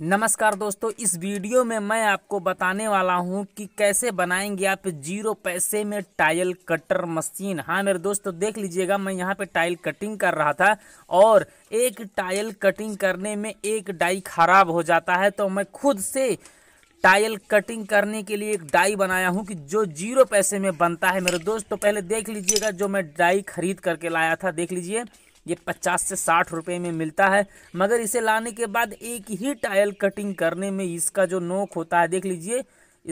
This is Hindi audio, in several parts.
नमस्कार दोस्तों इस वीडियो में मैं आपको बताने वाला हूं कि कैसे बनाएंगे आप जीरो पैसे में टाइल कटर मशीन हाँ मेरे दोस्तों देख लीजिएगा मैं यहां पे टाइल कटिंग कर रहा था और एक टाइल कटिंग करने में एक डाई खराब हो जाता है तो मैं खुद से टाइल कटिंग करने के लिए एक डाई बनाया हूँ कि जो जीरो पैसे में बनता है मेरे दोस्त तो पहले देख लीजिएगा जो मैं डाई खरीद करके लाया था देख लीजिए ये पचास से साठ रुपये में मिलता है मगर इसे लाने के बाद एक ही टायल कटिंग करने में इसका जो नोक होता है देख लीजिए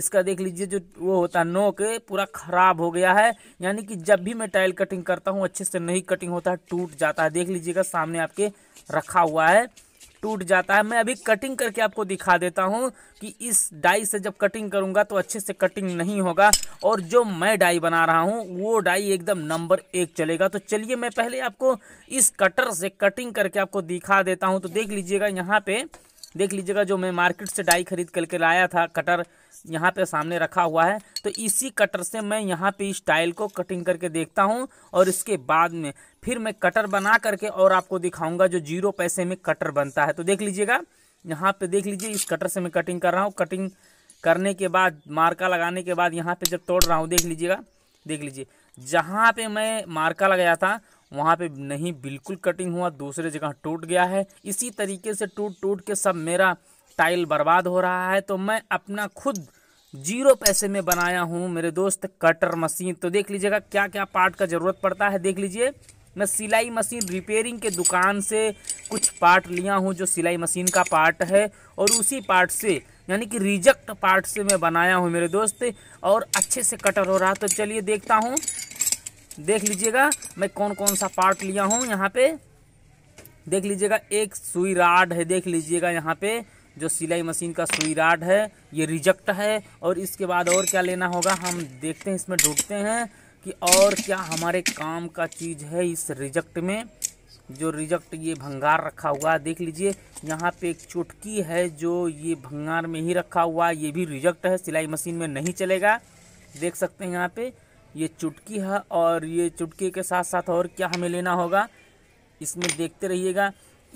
इसका देख लीजिए जो वो होता है नोक पूरा ख़राब हो गया है यानी कि जब भी मैं टाइल कटिंग करता हूँ अच्छे से नहीं कटिंग होता है टूट जाता है देख लीजिएगा सामने आपके रखा हुआ है टूट जाता है मैं अभी कटिंग करके आपको दिखा देता हूँ कि इस डाई से जब कटिंग करूँगा तो अच्छे से कटिंग नहीं होगा और जो मैं डाई बना रहा हूँ वो डाई एकदम नंबर एक चलेगा तो चलिए मैं पहले आपको इस कटर से कटिंग करके आपको दिखा देता हूँ तो देख लीजिएगा यहाँ पर देख लीजिएगा जो मैं मार्केट से डाई खरीद करके लाया था कटर यहाँ पे सामने रखा हुआ है तो इसी कटर से मैं यहाँ पे इस को कटिंग करके देखता हूँ और इसके बाद में फिर मैं कटर बना करके और आपको दिखाऊंगा जो जीरो पैसे में कटर बनता है तो देख लीजिएगा यहाँ पे देख लीजिए इस कटर से मैं कटिंग कर रहा हूँ कटिंग करने के बाद मार्का लगाने के बाद यहाँ पे जब तोड़ रहा हूँ देख लीजिएगा देख लीजिए जहाँ पे मैं मार्का लगाया था वहाँ पे नहीं बिल्कुल कटिंग हुआ दूसरे जगह टूट गया है इसी तरीके से टूट टूट के सब मेरा टाइल बर्बाद हो रहा है तो मैं अपना खुद जीरो पैसे में बनाया हूँ मेरे दोस्त कटर मशीन तो देख लीजिएगा क्या क्या पार्ट का ज़रूरत पड़ता है देख लीजिए मैं सिलाई मशीन रिपेयरिंग के दुकान से कुछ पार्ट लिया हूँ जो सिलाई मशीन का पार्ट है और उसी पार्ट से यानी कि रिजेक्ट पार्ट से मैं बनाया हूँ मेरे दोस्त और अच्छे से कटर हो रहा तो चलिए देखता हूँ देख लीजिएगा मैं कौन कौन सा पार्ट लिया हूँ यहाँ पे देख लीजिएगा एक सुई राड है देख लीजिएगा यहाँ पे जो सिलाई मशीन का सुई राड है ये रिजेक्ट है और इसके बाद और क्या लेना होगा हम देखते हैं इसमें ढूंढते हैं कि और क्या हमारे काम का चीज़ है इस रिजेक्ट में जो रिजेक्ट ये भंगार रखा हुआ है देख लीजिए यहाँ पे एक चुटकी है जो ये भंगार में ही रखा हुआ है ये भी रिजेक्ट है सिलाई मशीन में नहीं चलेगा देख सकते हैं यहाँ पे ये चुटकी है और ये चुटकी के साथ साथ और क्या हमें लेना होगा इसमें देखते रहिएगा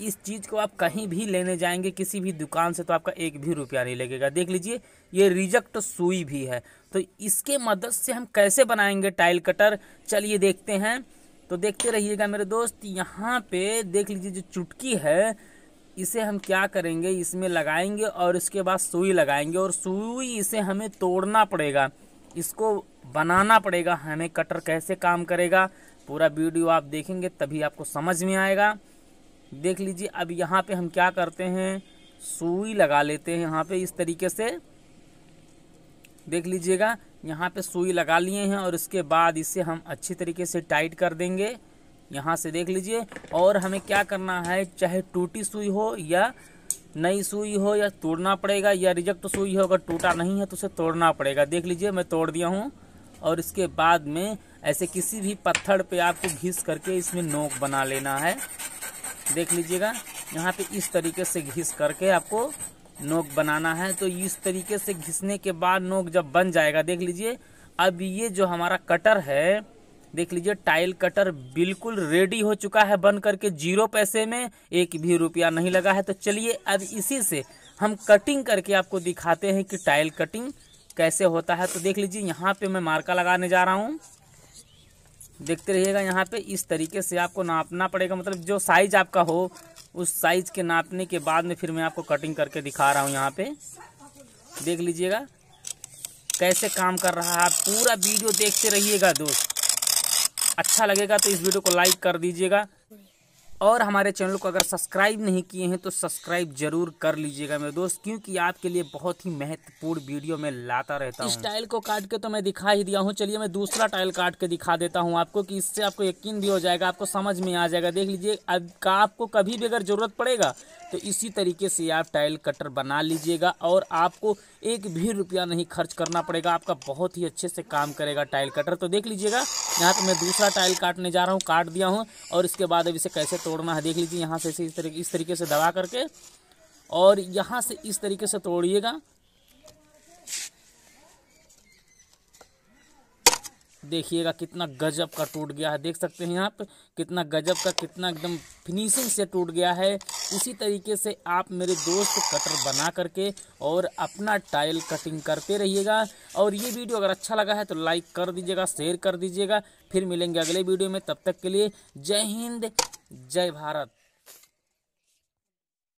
इस चीज़ को आप कहीं भी लेने जाएंगे किसी भी दुकान से तो आपका एक भी रुपया नहीं लगेगा देख लीजिए ये रिजेक्ट सुई भी है तो इसके मदद से हम कैसे बनाएंगे टाइल कटर चलिए देखते हैं तो देखते रहिएगा मेरे दोस्त यहाँ पे देख लीजिए जो चुटकी है इसे हम क्या करेंगे इसमें लगाएंगे और इसके बाद सुई लगाएंगे और सुई इसे हमें तोड़ना पड़ेगा इसको बनाना पड़ेगा हमें कटर कैसे काम करेगा पूरा वीडियो आप देखेंगे तभी आपको समझ में आएगा देख लीजिए अब यहाँ पे हम क्या करते हैं सुई लगा लेते हैं यहाँ पे इस तरीके से देख लीजिएगा यहाँ पे सुई लगा लिए हैं और इसके बाद इसे हम अच्छी तरीके से टाइट कर देंगे यहाँ से देख लीजिए और हमें क्या करना है चाहे टूटी सुई हो या नई सुई हो या तोड़ना पड़ेगा या रिजेक्ट सुई हो अगर टूटा नहीं है तो उसे तोड़ना पड़ेगा देख लीजिए मैं तोड़ दिया हूँ और इसके बाद में ऐसे किसी भी पत्थर पे आपको घिस करके इसमें नोक बना लेना है देख लीजिएगा यहाँ पे इस तरीके से घिस करके आपको नोक बनाना है तो इस तरीके से घिसने के बाद नोक जब बन जाएगा देख लीजिए अब ये जो हमारा कटर है देख लीजिए टाइल कटर बिल्कुल रेडी हो चुका है बन करके जीरो पैसे में एक भी रुपया नहीं लगा है तो चलिए अब इसी से हम कटिंग करके आपको दिखाते हैं कि टाइल कटिंग कैसे होता है तो देख लीजिए यहाँ पे मैं मार्का लगाने जा रहा हूँ देखते रहिएगा यहाँ पे इस तरीके से आपको नापना पड़ेगा मतलब जो साइज आपका हो उस साइज के नापने के बाद में फिर मैं आपको कटिंग करके दिखा रहा हूँ यहाँ पे देख लीजिएगा कैसे काम कर रहा है पूरा वीडियो देखते रहिएगा दोस्त अच्छा लगेगा तो इस वीडियो को लाइक कर दीजिएगा और हमारे चैनल को अगर सब्सक्राइब नहीं किए हैं तो सब्सक्राइब जरूर कर लीजिएगा मेरे दोस्त क्योंकि आपके लिए बहुत ही महत्वपूर्ण वीडियो में लाता रहता हूँ इस टाइल को काट के तो मैं दिखा ही दिया हूँ चलिए मैं दूसरा टाइल काट के दिखा देता हूँ आपको कि इससे आपको यकीन भी हो जाएगा आपको समझ में आ जाएगा देख लीजिए आपको कभी भी अगर ज़रूरत पड़ेगा तो इसी तरीके से आप टाइल कटर बना लीजिएगा और आपको एक भी रुपया नहीं खर्च करना पड़ेगा आपका बहुत ही अच्छे से काम करेगा टाइल कटर तो देख लीजिएगा यहाँ पर मैं दूसरा टाइल काटने जा रहा हूँ काट दिया हूँ और इसके बाद अब इसे कैसे तोड़ना है हाँ, देख लीजिए यहाँ से इस तरीके इस तरीके से दबा करके और यहाँ से इस तरीके से तोड़िएगा देखिएगा कितना गजब का टूट गया है देख सकते हैं आप कितना गजब का कितना एकदम फिनिशिंग से टूट गया है उसी तरीके से आप मेरे दोस्त कटर बना करके और अपना टाइल कटिंग करते रहिएगा और ये वीडियो अगर अच्छा लगा है तो लाइक कर दीजिएगा शेयर कर दीजिएगा फिर मिलेंगे अगले वीडियो में तब तक के लिए जय हिंद जय भारत